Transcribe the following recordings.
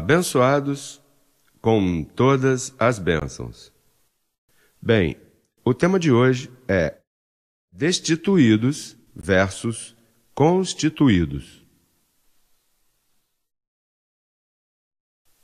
abençoados com todas as bênçãos. Bem, o tema de hoje é destituídos versus constituídos.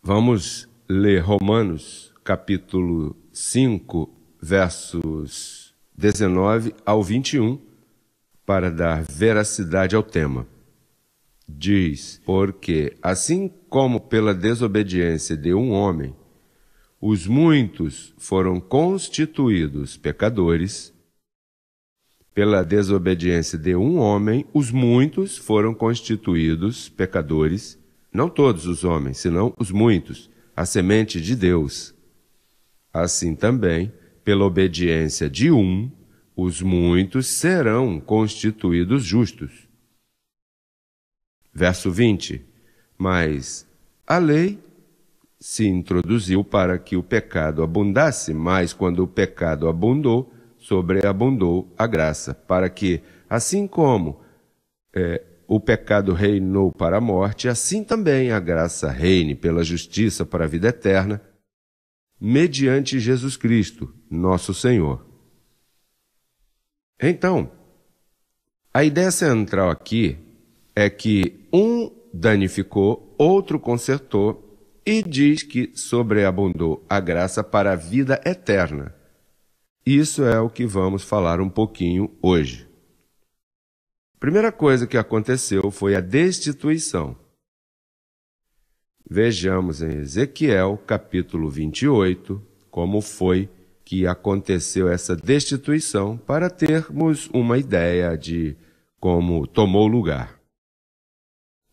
Vamos ler Romanos capítulo 5, versos 19 ao 21, para dar veracidade ao tema. Diz, porque assim como pela desobediência de um homem, os muitos foram constituídos pecadores, pela desobediência de um homem, os muitos foram constituídos pecadores, não todos os homens, senão os muitos, a semente de Deus. Assim também, pela obediência de um, os muitos serão constituídos justos. Verso 20: Mas a lei se introduziu para que o pecado abundasse, mas quando o pecado abundou, sobreabundou a graça, para que, assim como é, o pecado reinou para a morte, assim também a graça reine pela justiça para a vida eterna, mediante Jesus Cristo, nosso Senhor. Então, a ideia central aqui é que um danificou, outro consertou, e diz que sobreabundou a graça para a vida eterna. Isso é o que vamos falar um pouquinho hoje. Primeira coisa que aconteceu foi a destituição. Vejamos em Ezequiel, capítulo 28, como foi que aconteceu essa destituição para termos uma ideia de como tomou lugar.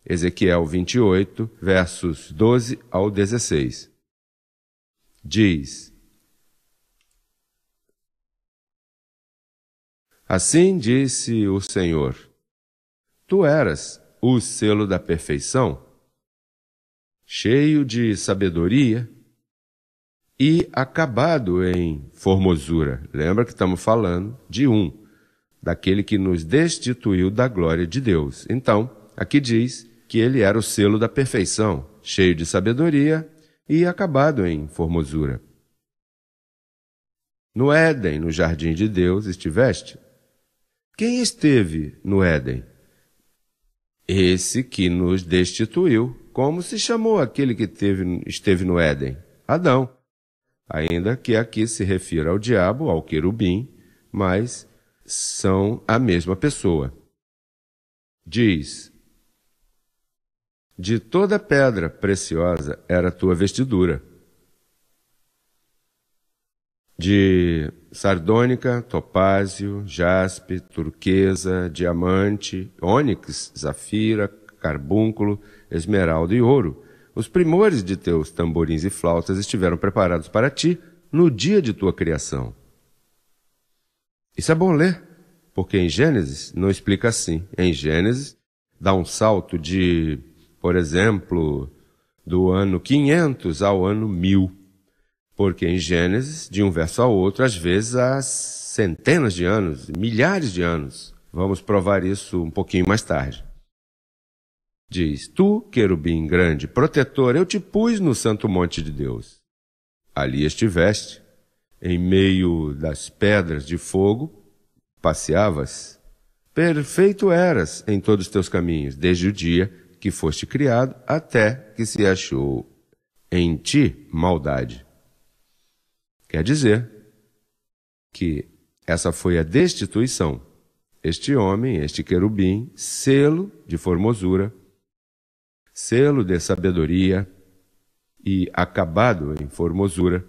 Ezequiel 28, versos 12 ao 16. Diz: Assim disse o Senhor: Tu eras o selo da perfeição, cheio de sabedoria e acabado em formosura. Lembra que estamos falando de um, daquele que nos destituiu da glória de Deus. Então, aqui diz que ele era o selo da perfeição, cheio de sabedoria e acabado em formosura. No Éden, no jardim de Deus, estiveste? Quem esteve no Éden? Esse que nos destituiu. Como se chamou aquele que teve, esteve no Éden? Adão. Ainda que aqui se refira ao diabo, ao querubim, mas são a mesma pessoa. Diz: de toda pedra preciosa era a tua vestidura. De sardônica, topázio, jaspe, turquesa, diamante, ônix, zafira, carbúnculo, esmeralda e ouro. Os primores de teus tamborins e flautas estiveram preparados para ti no dia de tua criação. Isso é bom ler, porque em Gênesis não explica assim. Em Gênesis dá um salto de por exemplo, do ano 500 ao ano 1000. Porque em Gênesis, de um verso ao outro, às vezes há centenas de anos, milhares de anos. Vamos provar isso um pouquinho mais tarde. Diz: Tu, querubim grande, protetor, eu te pus no santo monte de Deus. Ali estiveste, em meio das pedras de fogo, passeavas. Perfeito eras em todos os teus caminhos, desde o dia que foste criado, até que se achou em ti maldade. Quer dizer que essa foi a destituição. Este homem, este querubim, selo de formosura, selo de sabedoria e acabado em formosura.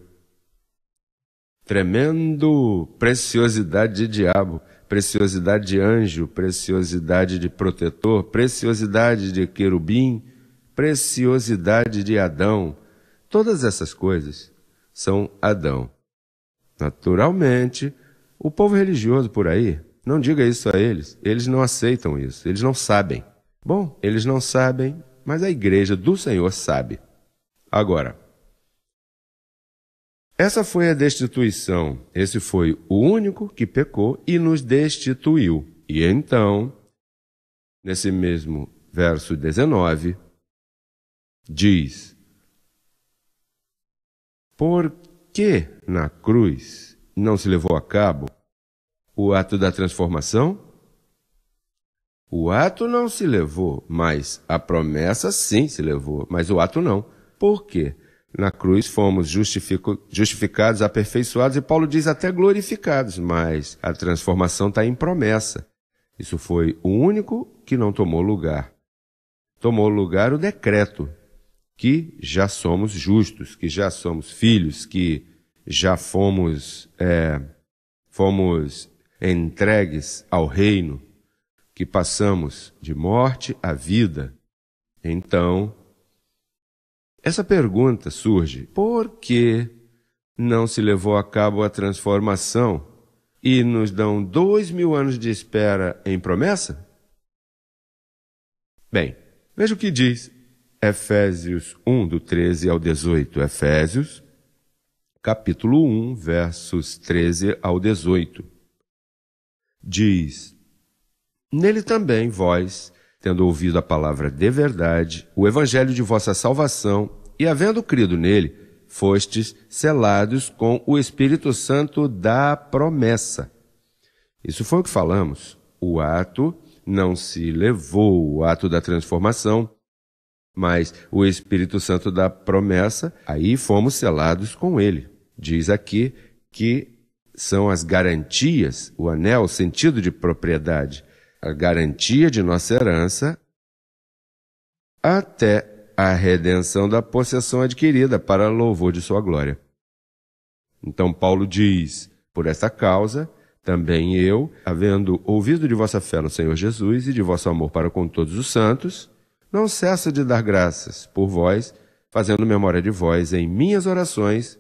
Tremendo preciosidade de diabo preciosidade de anjo, preciosidade de protetor, preciosidade de querubim, preciosidade de Adão. Todas essas coisas são Adão. Naturalmente, o povo religioso por aí, não diga isso a eles, eles não aceitam isso, eles não sabem. Bom, eles não sabem, mas a igreja do Senhor sabe. Agora, essa foi a destituição. Esse foi o único que pecou e nos destituiu. E então, nesse mesmo verso 19, diz: Por que na cruz não se levou a cabo o ato da transformação? O ato não se levou, mas a promessa sim se levou, mas o ato não. Por quê? na cruz fomos justificados, aperfeiçoados, e Paulo diz até glorificados, mas a transformação está em promessa. Isso foi o único que não tomou lugar. Tomou lugar o decreto, que já somos justos, que já somos filhos, que já fomos, é, fomos entregues ao reino, que passamos de morte à vida. Então, essa pergunta surge por que não se levou a cabo a transformação e nos dão dois mil anos de espera em promessa? Bem, veja o que diz Efésios 1, do 13 ao 18. Efésios, capítulo 1, versos 13 ao 18. Diz: Nele também vós, tendo ouvido a palavra de verdade, o evangelho de vossa salvação, e havendo crido nele, fostes selados com o Espírito Santo da promessa. Isso foi o que falamos. O ato não se levou, o ato da transformação, mas o Espírito Santo da promessa, aí fomos selados com ele. Diz aqui que são as garantias, o anel, o sentido de propriedade a garantia de nossa herança, até a redenção da possessão adquirida para louvor de sua glória. Então Paulo diz: Por esta causa, também eu, havendo ouvido de vossa fé no Senhor Jesus e de vosso amor para com todos os santos, não cesso de dar graças por vós, fazendo memória de vós em minhas orações,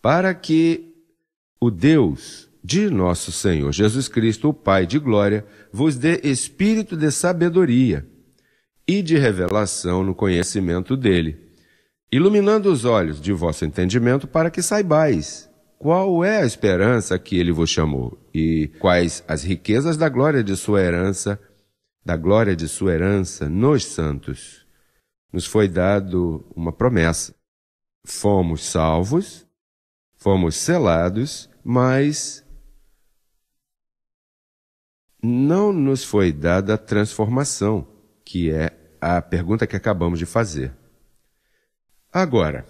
para que o Deus de nosso Senhor Jesus Cristo, o Pai de glória, vos dê espírito de sabedoria e de revelação no conhecimento dele, iluminando os olhos de vosso entendimento para que saibais qual é a esperança que ele vos chamou e quais as riquezas da glória de sua herança, da glória de sua herança nos santos. Nos foi dado uma promessa. Fomos salvos, fomos selados, mas não nos foi dada a transformação, que é a pergunta que acabamos de fazer. Agora,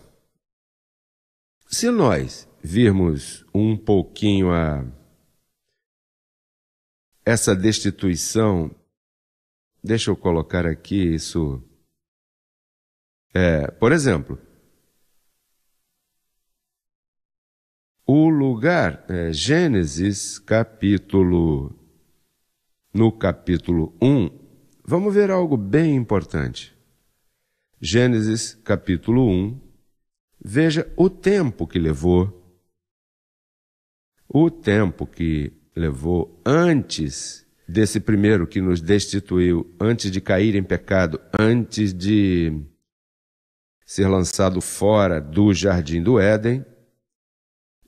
se nós virmos um pouquinho a essa destituição, deixa eu colocar aqui isso. É, por exemplo, o lugar, é, Gênesis capítulo no capítulo 1, vamos ver algo bem importante. Gênesis capítulo 1, veja o tempo que levou, o tempo que levou antes desse primeiro que nos destituiu, antes de cair em pecado, antes de ser lançado fora do jardim do Éden.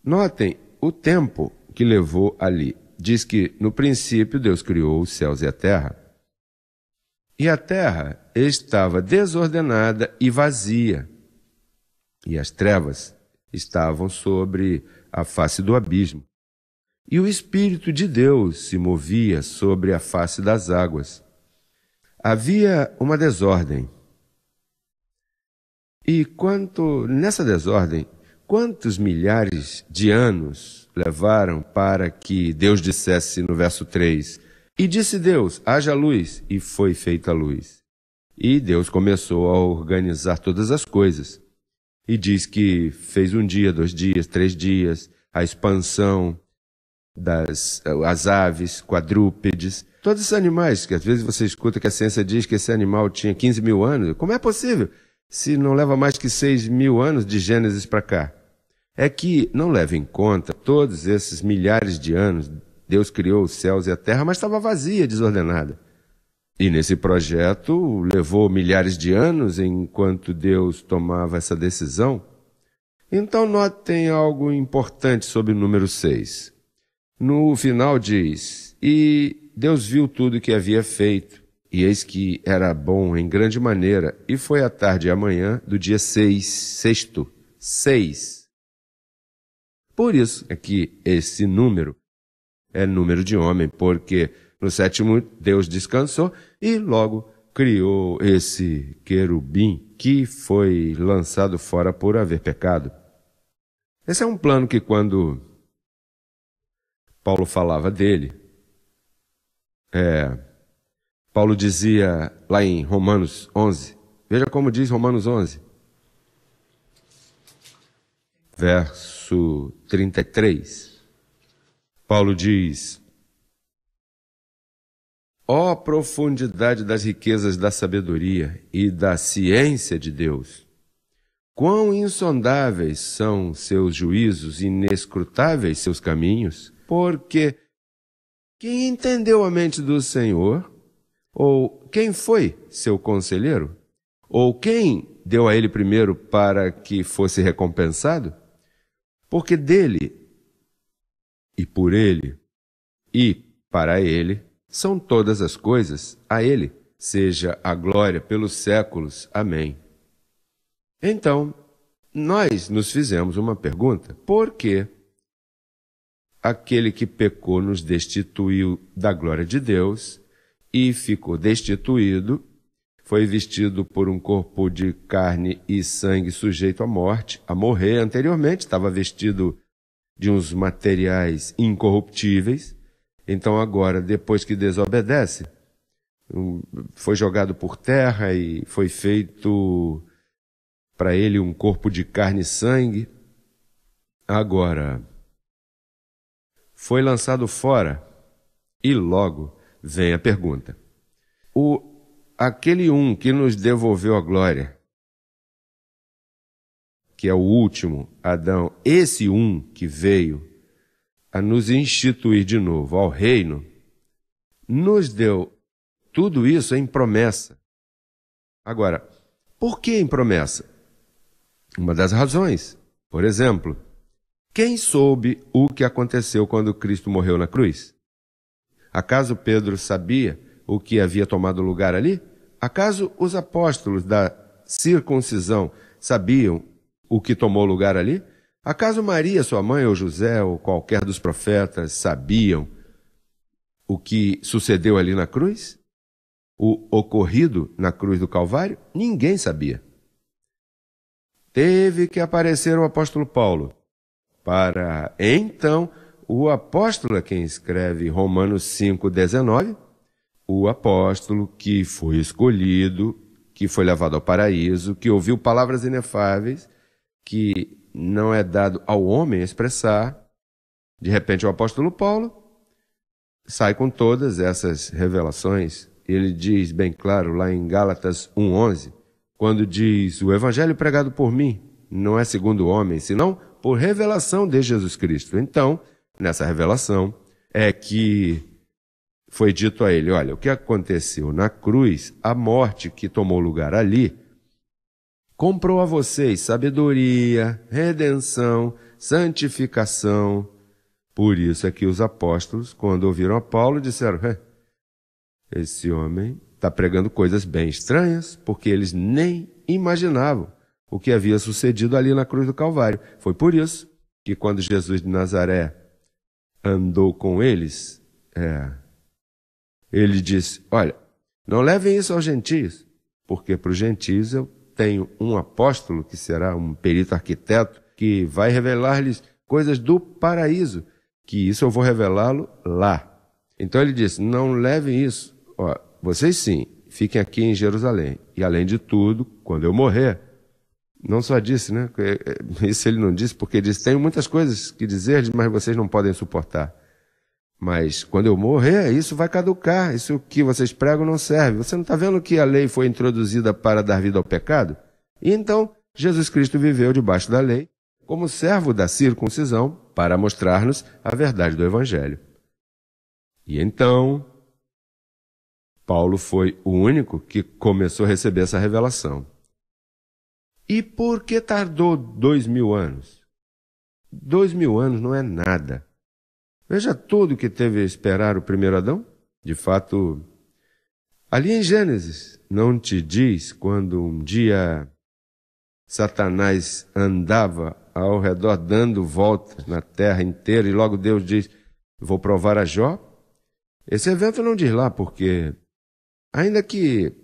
Notem o tempo que levou ali diz que no princípio Deus criou os céus e a terra. E a terra estava desordenada e vazia, e as trevas estavam sobre a face do abismo. E o Espírito de Deus se movia sobre a face das águas. Havia uma desordem. E quanto nessa desordem, Quantos milhares de anos levaram para que Deus dissesse no verso 3: E disse Deus: haja luz, e foi feita a luz. E Deus começou a organizar todas as coisas. E diz que fez um dia, dois dias, três dias, a expansão das as aves, quadrúpedes, todos esses animais que às vezes você escuta que a ciência diz que esse animal tinha 15 mil anos. Como é possível? se não leva mais que seis mil anos de Gênesis para cá, é que não leva em conta todos esses milhares de anos. Deus criou os céus e a terra, mas estava vazia, desordenada. E nesse projeto levou milhares de anos enquanto Deus tomava essa decisão. Então notem algo importante sobre o número 6. No final diz: E Deus viu tudo o que havia feito, e eis que era bom em grande maneira, e foi a tarde e a manhã do dia seis, sexto, seis. Por isso é que esse número é número de homem, porque no sétimo Deus descansou e logo criou esse querubim que foi lançado fora por haver pecado. Esse é um plano que quando Paulo falava dele, é, Paulo dizia lá em Romanos 11, veja como diz Romanos 11, verso 33. Paulo diz: Ó oh, profundidade das riquezas da sabedoria e da ciência de Deus! Quão insondáveis são seus juízos, inescrutáveis seus caminhos, porque quem entendeu a mente do Senhor? Ou quem foi seu conselheiro? Ou quem deu a ele primeiro para que fosse recompensado? Porque dele e por ele e para ele são todas as coisas, a ele seja a glória pelos séculos. Amém. Então, nós nos fizemos uma pergunta: por que aquele que pecou nos destituiu da glória de Deus e ficou destituído, foi vestido por um corpo de carne e sangue sujeito à morte, a morrer anteriormente, estava vestido de uns materiais incorruptíveis. Então, agora, depois que desobedece, foi jogado por terra e foi feito para ele um corpo de carne e sangue. Agora, foi lançado fora e logo Vem a pergunta. O, aquele um que nos devolveu a glória, que é o último, Adão, esse um que veio a nos instituir de novo ao reino, nos deu tudo isso em promessa. Agora, por que em promessa? Uma das razões. Por exemplo, quem soube o que aconteceu quando Cristo morreu na cruz? Acaso Pedro sabia o que havia tomado lugar ali? Acaso os apóstolos da circuncisão sabiam o que tomou lugar ali? Acaso Maria, sua mãe, ou José, ou qualquer dos profetas sabiam o que sucedeu ali na cruz? O ocorrido na cruz do Calvário? Ninguém sabia. Teve que aparecer o apóstolo Paulo para então o apóstolo é quem escreve Romanos 5,19, o apóstolo que foi escolhido, que foi levado ao paraíso, que ouviu palavras inefáveis, que não é dado ao homem expressar. De repente, o apóstolo Paulo sai com todas essas revelações. Ele diz bem claro lá em Gálatas 1,11, quando diz: O evangelho pregado por mim não é segundo o homem, senão por revelação de Jesus Cristo. Então, nessa revelação é que foi dito a ele: olha, o que aconteceu na cruz, a morte que tomou lugar ali, comprou a vocês sabedoria, redenção, santificação. Por isso é que os apóstolos, quando ouviram a Paulo, disseram: esse homem está pregando coisas bem estranhas, porque eles nem imaginavam o que havia sucedido ali na cruz do Calvário. Foi por isso que, quando Jesus de Nazaré andou com eles, é, ele disse: Olha, não levem isso aos gentios, porque para os gentios eu tenho um apóstolo, que será um perito arquiteto, que vai revelar-lhes coisas do paraíso, que isso eu vou revelá-lo lá. Então ele disse: Não levem isso. Ó, vocês sim, fiquem aqui em Jerusalém. E além de tudo, quando eu morrer, não só disse, né? É, é, isso ele não disse, porque disse: Tenho muitas coisas que dizer, mas vocês não podem suportar. Mas quando eu morrer, isso vai caducar. Isso que vocês pregam não serve. Você não está vendo que a lei foi introduzida para dar vida ao pecado? E então, Jesus Cristo viveu debaixo da lei, como servo da circuncisão, para mostrar-nos a verdade do Evangelho. E então, Paulo foi o único que começou a receber essa revelação. E por que tardou dois mil anos? Dois mil anos não é nada. Veja tudo o que teve a esperar o primeiro Adão. De fato, ali em Gênesis, não te diz quando um dia Satanás andava ao redor dando voltas na terra inteira e logo Deus diz: Vou provar a Jó. Esse evento não diz lá, porque, ainda que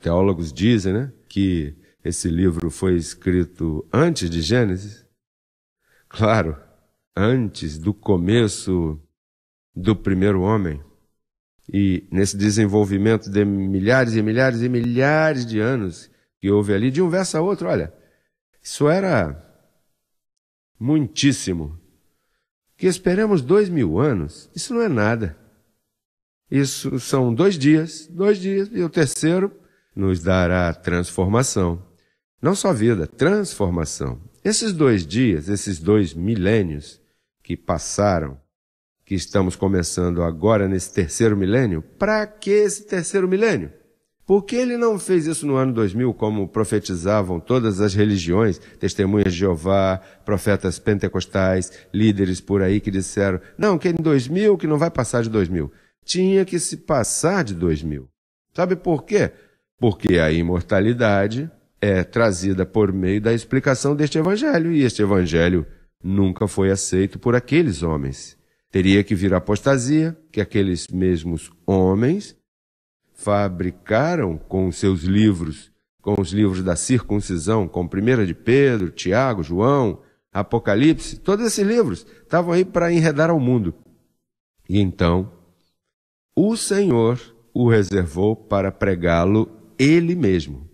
teólogos dizem né, que esse livro foi escrito antes de Gênesis? Claro, antes do começo do primeiro homem. E nesse desenvolvimento de milhares e milhares e milhares de anos que houve ali, de um verso a outro, olha, isso era muitíssimo. Que esperemos dois mil anos, isso não é nada. Isso são dois dias, dois dias, e o terceiro nos dará transformação. Não só vida, transformação. Esses dois dias, esses dois milênios que passaram, que estamos começando agora nesse terceiro milênio, para que esse terceiro milênio? Por que ele não fez isso no ano 2000, como profetizavam todas as religiões, testemunhas de Jeová, profetas pentecostais, líderes por aí que disseram, não, que é em 2000, que não vai passar de 2000. Tinha que se passar de 2000. Sabe por quê? Porque a imortalidade é trazida por meio da explicação deste evangelho, e este evangelho nunca foi aceito por aqueles homens. Teria que vir a apostasia, que aqueles mesmos homens fabricaram com seus livros, com os livros da circuncisão, com Primeira de Pedro, Tiago, João, Apocalipse, todos esses livros estavam aí para enredar ao mundo. E então, o Senhor o reservou para pregá-lo ele mesmo.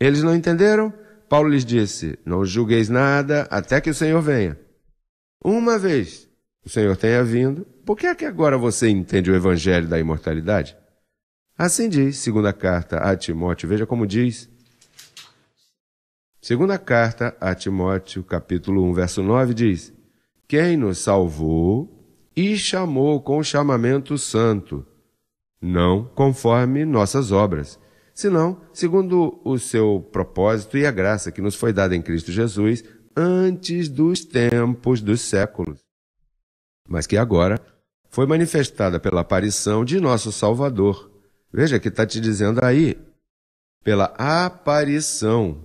Eles não entenderam? Paulo lhes disse: Não julgueis nada até que o Senhor venha. Uma vez o Senhor tenha vindo, por que é que agora você entende o evangelho da imortalidade? Assim diz, segunda carta a Timóteo, veja como diz. Segunda carta a Timóteo, capítulo 1, verso 9 diz: Quem nos salvou e chamou com chamamento santo, não conforme nossas obras, senão segundo o seu propósito e a graça que nos foi dada em Cristo Jesus antes dos tempos dos séculos, mas que agora foi manifestada pela aparição de nosso Salvador. Veja que está te dizendo aí, pela aparição.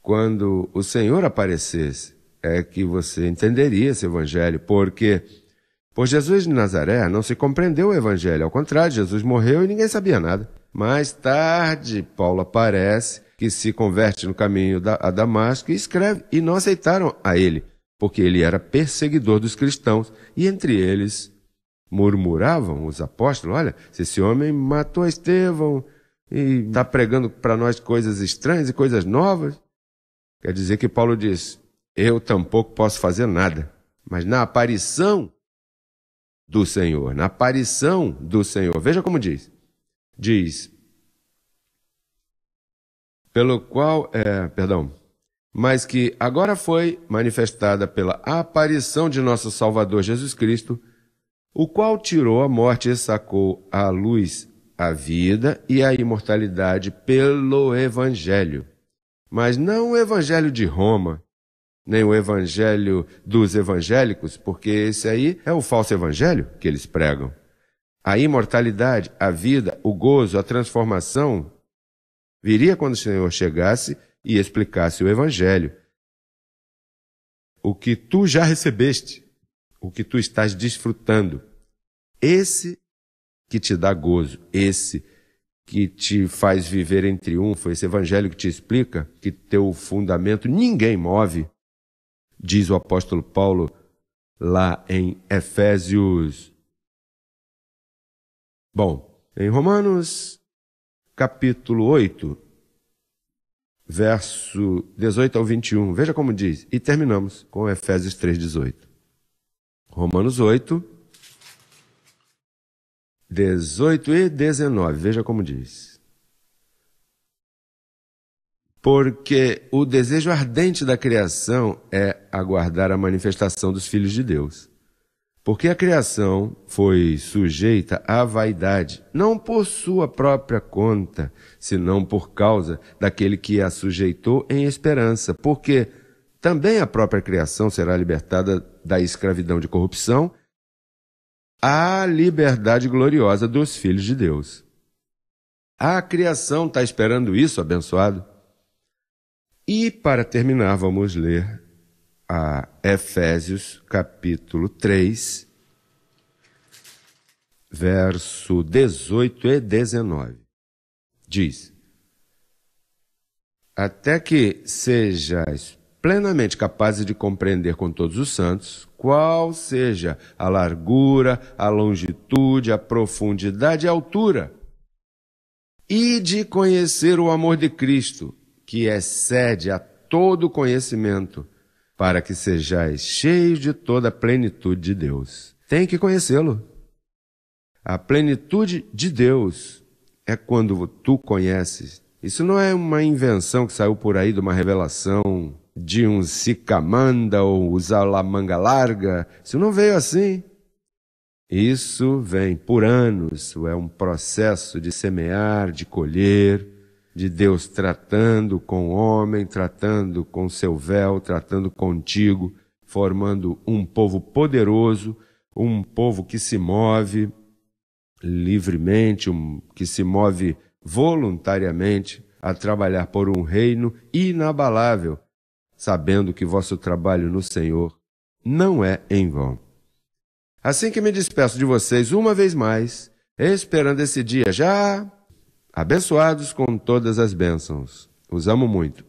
Quando o Senhor aparecesse, é que você entenderia esse evangelho, porque Pois Jesus de Nazaré não se compreendeu o evangelho, ao contrário, Jesus morreu e ninguém sabia nada. Mais tarde, Paulo aparece, que se converte no caminho da, a Damasco e escreve, e não aceitaram a ele, porque ele era perseguidor dos cristãos, e entre eles murmuravam os apóstolos: olha, se esse homem matou Estevão e está pregando para nós coisas estranhas e coisas novas. Quer dizer que Paulo diz: eu tampouco posso fazer nada, mas na aparição do Senhor, na aparição do Senhor. Veja como diz. Diz: pelo qual, é, perdão, mas que agora foi manifestada pela aparição de nosso Salvador Jesus Cristo, o qual tirou a morte e sacou à luz a vida e a imortalidade pelo Evangelho. Mas não o Evangelho de Roma, nem o evangelho dos evangélicos, porque esse aí é o falso evangelho que eles pregam. A imortalidade, a vida, o gozo, a transformação viria quando o Senhor chegasse e explicasse o evangelho. O que tu já recebeste, o que tu estás desfrutando, esse que te dá gozo, esse que te faz viver em triunfo, esse evangelho que te explica que teu fundamento ninguém move, diz o apóstolo Paulo lá em Efésios. Bom, em Romanos capítulo 8, verso 18 ao 21, veja como diz, e terminamos com Efésios 3, 18. Romanos 8, 18 e 19, veja como diz porque o desejo ardente da criação é aguardar a manifestação dos filhos de Deus. Porque a criação foi sujeita à vaidade, não por sua própria conta, senão por causa daquele que a sujeitou em esperança, porque também a própria criação será libertada da escravidão de corrupção à liberdade gloriosa dos filhos de Deus. A criação está esperando isso, abençoado. E para terminar, vamos ler a Efésios capítulo 3, verso 18 e 19. Diz: Até que sejais plenamente capazes de compreender com todos os santos qual seja a largura, a longitude, a profundidade e a altura, e de conhecer o amor de Cristo que excede a todo conhecimento, para que sejais cheios de toda a plenitude de Deus. Tem que conhecê-lo. A plenitude de Deus é quando tu conheces. Isso não é uma invenção que saiu por aí de uma revelação de um sicamanda ou usar lá manga larga. Isso não veio assim. Isso vem por anos, é um processo de semear, de colher, de Deus tratando com o homem, tratando com seu véu, tratando contigo, formando um povo poderoso, um povo que se move livremente, um, que se move voluntariamente a trabalhar por um reino inabalável, sabendo que vosso trabalho no Senhor não é em vão. Assim que me despeço de vocês uma vez mais, esperando esse dia já abençoados com todas as bênçãos. Os amo muito.